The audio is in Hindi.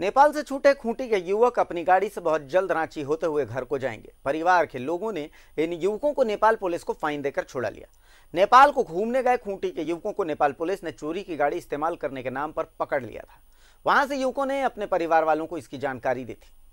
नेपाल से छूटे खूंटी के युवक अपनी गाड़ी से बहुत जल्द रांची होते हुए घर को जाएंगे परिवार के लोगों ने इन युवकों को नेपाल पुलिस को फाइन देकर छोड़ा लिया नेपाल को घूमने गए खूंटी के युवकों को नेपाल पुलिस ने चोरी की गाड़ी इस्तेमाल करने के नाम पर पकड़ लिया था वहां से युवकों ने अपने परिवार वालों को इसकी जानकारी दी थी